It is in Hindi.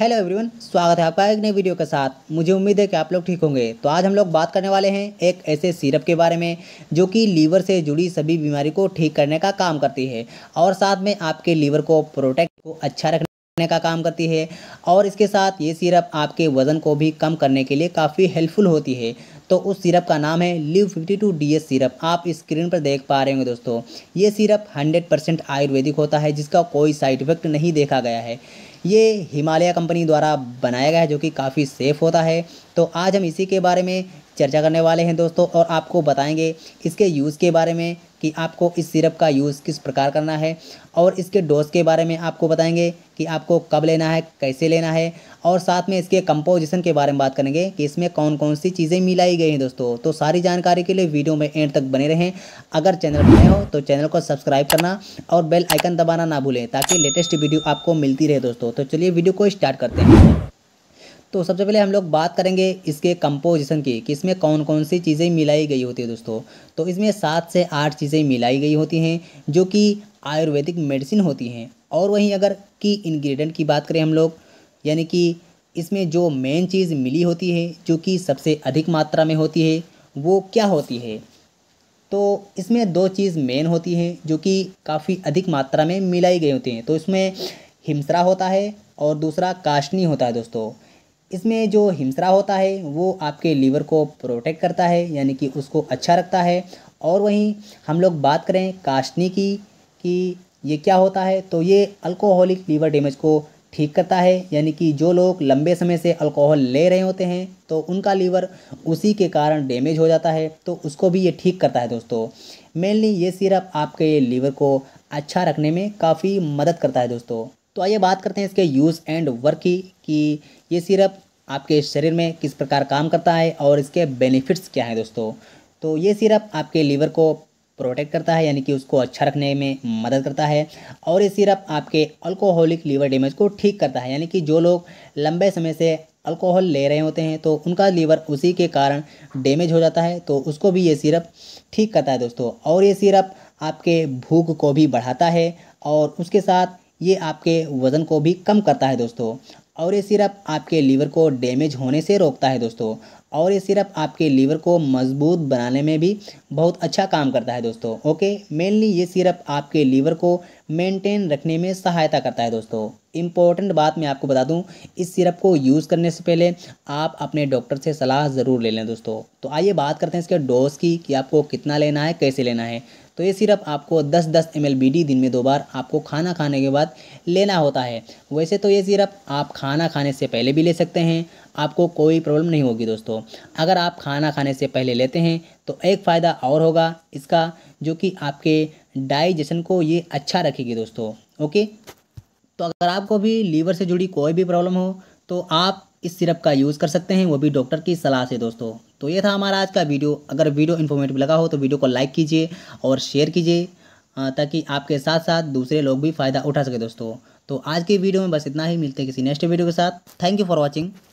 हेलो एवरीवन स्वागत है आपका एक नई वीडियो के साथ मुझे उम्मीद है कि आप लोग ठीक होंगे तो आज हम लोग बात करने वाले हैं एक ऐसे सिरप के बारे में जो कि लीवर से जुड़ी सभी बीमारी को ठीक करने का काम करती है और साथ में आपके लीवर को प्रोटेक्ट को अच्छा रखने का काम करती है और इसके साथ ये सिरप आपके वज़न को भी कम करने के लिए काफ़ी हेल्पफुल होती है तो उस सिरप का नाम है लिव 52 डी सिरप आप स्क्रीन पर देख पा रहे होंगे दोस्तों ये सिरप 100 परसेंट आयुर्वेदिक होता है जिसका कोई साइड इफेक्ट नहीं देखा गया है ये हिमालय कंपनी द्वारा बनाया गया है जो कि काफ़ी सेफ़ होता है तो आज हम इसी के बारे में चर्चा करने वाले हैं दोस्तों और आपको बताएंगे इसके यूज़ के बारे में कि आपको इस सिरप का यूज़ किस प्रकार करना है और इसके डोज के बारे में आपको बताएंगे कि आपको कब लेना है कैसे लेना है और साथ में इसके कंपोजिशन के बारे में बात करेंगे कि इसमें कौन कौन सी चीज़ें मिलाई गई हैं दोस्तों तो सारी जानकारी के लिए वीडियो में एंड तक बने रहें अगर चैनल पर नए हो तो चैनल को सब्सक्राइब करना और बेल आइकन दबाना ना भूलें ताकि लेटेस्ट वीडियो आपको मिलती रहे दोस्तों तो चलिए वीडियो को स्टार्ट करते हैं तो सबसे पहले हम लोग बात करेंगे इसके कंपोजिशन की कि इसमें कौन कौन सी चीज़ें मिलाई गई होती है दोस्तों तो इसमें सात से आठ चीज़ें मिलाई गई होती हैं जो कि आयुर्वेदिक मेडिसिन होती हैं और वहीं अगर की इन्ग्रीडियंट की बात करें हम लोग यानी कि इसमें जो मेन चीज़ मिली होती है जो कि सबसे अधिक मात्रा में होती है वो क्या होती है तो इसमें दो चीज़ मेन होती हैं जो कि काफ़ी अधिक मात्रा में मिलाई गई होती हैं तो इसमें हिमसरा होता है और दूसरा काशनी होता है दोस्तों इसमें जो हिमसरा होता है वो आपके लीवर को प्रोटेक्ट करता है यानी कि उसको अच्छा रखता है और वहीं हम लोग बात करें काशनी की कि ये क्या होता है तो ये अल्कोहलिक लीवर डैमेज को ठीक करता है यानी कि जो लोग लंबे समय से अल्कोहल ले रहे होते हैं तो उनका लीवर उसी के कारण डैमेज हो जाता है तो उसको भी ये ठीक करता है दोस्तों मेनली ये सिरप आपके लीवर को अच्छा रखने में काफ़ी मदद करता है दोस्तों तो आइए बात करते हैं इसके यूज़ एंड वर्क की कि ये सिरप आपके शरीर में किस प्रकार काम करता है और इसके बेनिफिट्स क्या हैं दोस्तों तो ये सिरप आपके लीवर को प्रोटेक्ट करता है यानी कि उसको अच्छा रखने में मदद करता है और ये सिरप आपके अल्कोहलिक लीवर डैमेज को ठीक करता है यानी कि जो लोग लंबे समय से अल्कोहल ले रहे होते हैं तो उनका लीवर उसी के कारण डैमेज हो जाता है तो उसको भी ये सिरप ठीक करता है दोस्तों और ये सिरप आपके भूख को भी बढ़ाता है और उसके साथ ये आपके वज़न को भी कम करता है दोस्तों और ये सिरप आपके लीवर को डैमेज होने से रोकता है दोस्तों और ये सिर्फ आपके लीवर को मजबूत बनाने में भी बहुत अच्छा काम करता है दोस्तों ओके मेनली ये सिर्फ आपके लीवर को मेंटेन रखने में सहायता करता है दोस्तों इम्पॉर्टेंट बात मैं आपको बता दूं इस सिरप को यूज़ करने से पहले आप अपने डॉक्टर से सलाह ज़रूर ले लें दोस्तों तो आइए बात करते हैं इसके डोज की कि आपको कितना लेना है कैसे लेना है तो ये सिरप आपको 10-10 एम एल दिन में दो बार आपको खाना खाने के बाद लेना होता है वैसे तो ये सिरप आप खाना खाने से पहले भी ले सकते हैं आपको कोई प्रॉब्लम नहीं होगी दोस्तों अगर आप खाना खाने से पहले लेते हैं तो एक फ़ायदा और होगा इसका जो कि आपके डाइजेशन को ये अच्छा रखेगी दोस्तों ओके तो अगर आपको भी लीवर से जुड़ी कोई भी प्रॉब्लम हो तो आप इस सिरप का यूज़ कर सकते हैं वो भी डॉक्टर की सलाह से दोस्तों तो ये था हमारा आज का वीडियो अगर वीडियो इन्फॉर्मेटिव लगा हो तो वीडियो को लाइक कीजिए और शेयर कीजिए ताकि आपके साथ साथ दूसरे लोग भी फ़ायदा उठा सके दोस्तों तो आज के वीडियो में बस इतना ही मिलते हैं किसी नेक्स्ट वीडियो के साथ थैंक यू फॉर वॉचिंग